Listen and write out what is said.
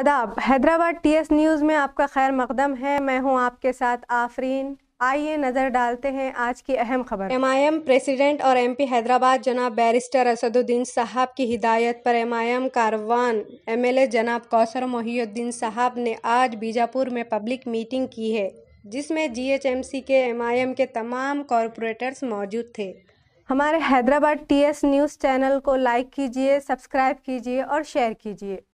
आदाब Hyderabad TS news में आपका खैर मकदम है मैं हूं आपके साथ आफरीन आइए नज़र डालते हैं आज की अहम खबर एमआईएम प्रेसिडेंट और एमपी हैदराबाद जनाब बैरिस्टर असदुद्दीन साहब की हिदायत पर एमआईएम कारवान एमएलए जनाब कौसर मोहिउद्दीन साहब ने आज बीजापुर में पब्लिक मीटिंग की है जिसमें जीएचएमसी के एमआईएम के तमाम कॉरपोरेटर्स मौजूद थे हमारे हैदराबाद टीएस न्यूज़ चैनल को लाइक कीजिए सब्सक्राइब कीजिए और शेयर कीजिए